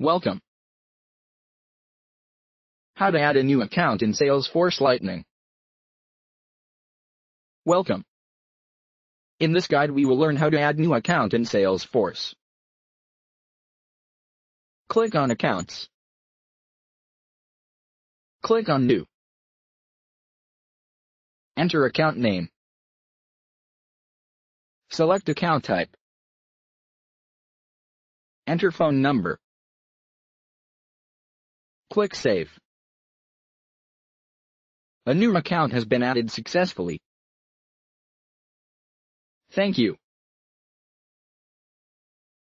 Welcome. How to add a new account in Salesforce Lightning. Welcome. In this guide we will learn how to add new account in Salesforce. Click on Accounts. Click on New. Enter account name. Select account type. Enter phone number. Click Save. A new account has been added successfully. Thank you.